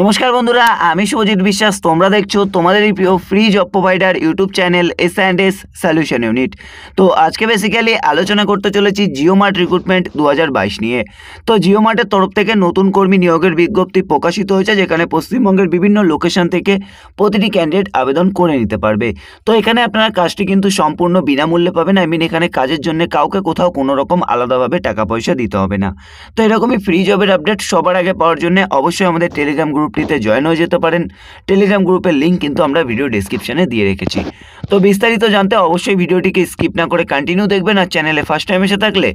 নমস্কার বন্ধুরা আমি শুভজিৎ বিশ্বাস তোমরা দেখছো তোমাদেরই প্রিয় free job provider YouTube channel S and S solution unit তো আজকে বেসিক্যালি আলোচনা করতে চলেছি জিও মার্ট রিক্রুটমেন্ট দু নিয়ে তো জিও মার্টের তরফ থেকে নতুন কর্মী নিয়োগের বিজ্ঞপ্তি প্রকাশিত হয়েছে যেখানে পশ্চিমবঙ্গের বিভিন্ন লোকেশন থেকে প্রতিটি ক্যান্ডিডেট আবেদন করে নিতে পারবে তো এখানে আপনারা কাজটি কিন্তু সম্পূর্ণ বিনামূল্যে পাবেন আই মিন এখানে কাজের জন্য কাউকে কোথাও কোনো রকম আলাদাভাবে টাকা পয়সা দিতে হবে না তো এরকমই ফ্রি জবের আপডেট সবার আগে পাওয়ার জন্য অবশ্যই আমাদের টেলিগ্রাম গ্রুপ গ্রুপটিতে জয়েন হয়ে যেতে পারেন টেলিগ্রাম গ্রুপের লিঙ্ক কিন্তু আমরা ভিডিও ডিসক্রিপশানে দিয়ে রেখেছি তো বিস্তারিত জানতে অবশ্যই ভিডিওটিকে স্কিপ না করে কন্টিনিউ দেখবেন আর চ্যানেলে ফার্স্ট টাইম এসে থাকলে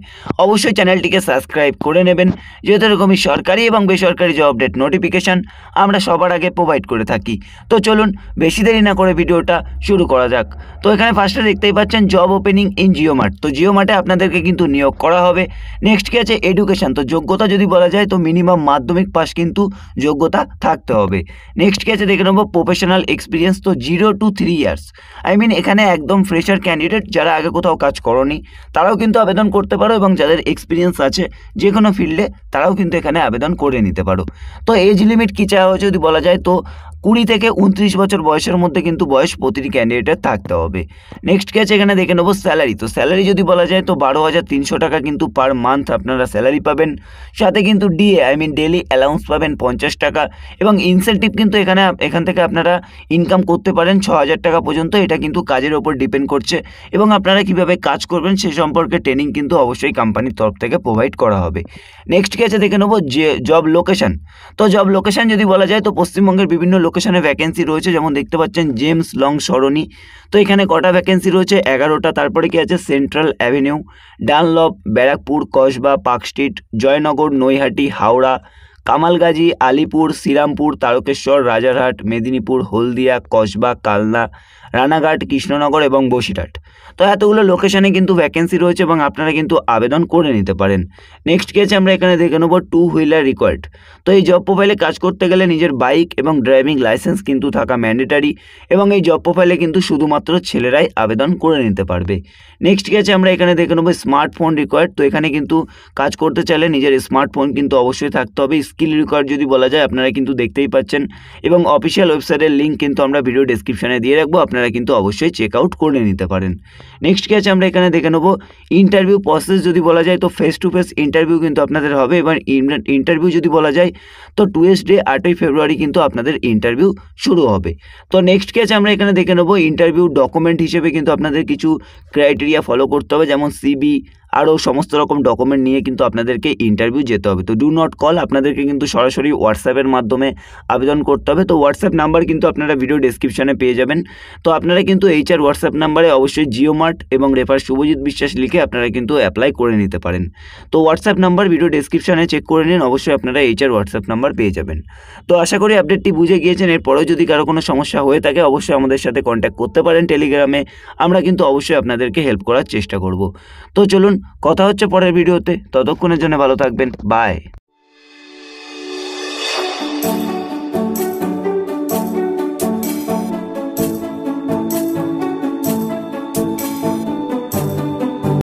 অবশ্যই চ্যানেলটিকে সাবস্ক্রাইব করে নেবেন যেহেতু এরকমই সরকারি এবং বেসরকারি জব আপডেট নোটিফিকেশান আমরা সবার আগে প্রোভাইড করে থাকি তো চলুন বেশি দেরি না করে ভিডিওটা শুরু করা যাক তো এখানে ফার্স্টে দেখতেই পাচ্ছেন job opening in Jio Mart তো জিও মার্টে আপনাদেরকে কিন্তু নিয়োগ করা হবে নেক্সট কি আছে এডুকেশান তো যোগ্যতা যদি বলা যায় তো মিনিমাম মাধ্যমিক পাস কিন্তু যোগ্যতা থাকতে হবে নেক্সট কি আছে দেখে নেবো প্রফেশনাল এক্সপিরিয়েন্স তো zero to three years I mean mean এখানে একদম ফ্রেশার ক্যান্ডিডেট যারা আগে কোথাও কাজ করনি তারাও কিন্তু আবেদন করতে পারো এবং যাদের এক্সপিরিয়েন্স আছে যে কোনো ফিল্ডে তারাও কিন্তু এখানে আবেদন করে নিতে পারো তো এজ লিমিট কী চাওয়া হয়েছে যদি বলা যায় তো কুড়ি থেকে উনত্রিশ বছর বয়সের মধ্যে কিন্তু বয়স প্রতিটি ক্যান্ডিডেটের থাকতে হবে নেক্সট ক্যাচ এখানে দেখে নেবো স্যালারি তো স্যালারি যদি বলা যায় তো বারো হাজার তিনশো টাকা কিন্তু পার মান্থ আপনারা স্যালারি পাবেন সাথে কিন্তু DA I mean daily allowance পাবেন পঞ্চাশ টাকা এবং ইনসেন্টিভ কিন্তু এখানে এখান থেকে আপনারা ইনকাম করতে পারেন ছ হাজার টাকা পর্যন্ত এটা কিন্তু কাজের ওপর ডিপেন্ড করছে এবং আপনারা কিভাবে কাজ করবেন সে সম্পর্কে ট্রেনিং কিন্তু অবশ্যই কোম্পানির তরফ থেকে প্রোভাইড করা হবে নেক্সট ক্যাচে দেখে নেবো যে জব লোকেশান তো জব লোকেশান যদি বলা যায় তো পশ্চিমবঙ্গের বিভিন্ন লোকেশনে ভ্যাকেন্সি রয়েছে যেমন দেখতে পাচ্ছেন জেমস লং সরণি তো এখানে কটা ভ্যাকেন্সি রয়েছে এগারোটা তারপরে কি আছে central avenue Dunlop Barrackpore Kasba park street Joynagar Naihati Howrah Kamalgazi Alipore Serampore Tarakeswar Rajarhat Medinipur Haldia Kasba Kalna Ranaghat Krishnanagar এবং বসিরহাট তো এতগুলো লোকেশানে কিন্তু ভ্যাকেন্সি রয়েছে এবং আপনারা কিন্তু আবেদন করে নিতে পারেন নেক্সট কেস আমরা এখানে দেখে নেব টু হুইলার রিকোয়ার্ড তো এই জব প্রোফাইলে কাজ করতে গেলে নিজের বাইক এবং ড্রাইভিং লাইসেন্স কিন্তু থাকা ম্যান্ডেটারি এবং এই জব প্রোফাইলে কিন্তু শুধুমাত্র ছেলেরাই আবেদন করে নিতে পারবে নেক্সট কেস আমরা এখানে দেখে নেব স্মার্টফোন রিকোয়ার্ড তো এখানে কিন্তু কাজ করতে চাইলে নিজের স্মার্টফোন কিন্তু অবশ্যই থাকতে হবে স্কিল রিকর্ড যদি বলা যায় আপনারা কিন্তু দেখতেই পাচ্ছেন এবং অফিসিয়াল ওয়েবসাইটের লিঙ্ক কিন্তু আমরা ভিডিও ডেসক্রিপশানে দিয়ে রাখবো আপনারা কিন্তু অবশ্যই চেক আউট করে নিতে পারেন নেক্সট ক্যাচ আমরা এখানে দেখে নেবো ইন্টারভিউ প্রসেস যদি বলা যায় তো ফেস টু ফেস ইন্টারভিউ কিন্তু আপনাদের হবে এবার ইন্টারভিউ যদি বলা যায় তো টুয়েসডে আটই ফেব্রুয়ারি কিন্তু আপনাদের ইন্টারভিউ শুরু হবে তো নেক্সট ক্যাচ আমরা এখানে দেখে নেবো ইন্টারভিউ ডকুমেন্ট হিসেবে কিন্তু আপনাদের কিছু ক্রাইটেরিয়া ফলো করতে হবে যেমন সিবি আরও সমস্ত রকম ডকুমেন্ট নিয়ে কিন্তু আপনাদেরকে ইন্টারভিউ যেতে হবে তো ডু নট কল আপনাদেরকে কিন্তু সরাসরি হোয়াটসঅ্যাপের মাধ্যমে আবেদন করতে হবে তো হোয়াটসঅ্যাপ নাম্বার কিন্তু আপনারা ভিডিও ডিসক্রিপশানে পেয়ে যাবেন তো আপনারা কিন্তু এইচ আর হোয়াটসঅ্যাপ নাম্বারে অবশ্যই জিও মার্ট এবং রেফার শুভজিৎ বিশ্বাস লিখে আপনারা কিন্তু অ্যাপ্লাই করে নিতে পারেন তো হোয়াটসঅ্যাপ নাম্বার ভিডিও ডিসক্রিপশানে চেক করে নিন অবশ্যই আপনারা এইচ আর হোয়াটসঅ্যাপ নাম্বার পেয়ে যাবেন তো আশা করি আপডেটটি বুঝে গিয়েছেন এরপরেও যদি কারো কোনো সমস্যা হয়ে থাকে অবশ্যই আমাদের সাথে কন্ট্যাক্ট করতে পারেন টেলিগ্রামে আমরা কিন্তু অবশ্যই আপনাদেরকে হেল্প করার চেষ্টা করব তো চলুন কথা হচ্ছে পরের ভিডিওতে ততক্ষণের জন্য ভালো থাকবেন বাই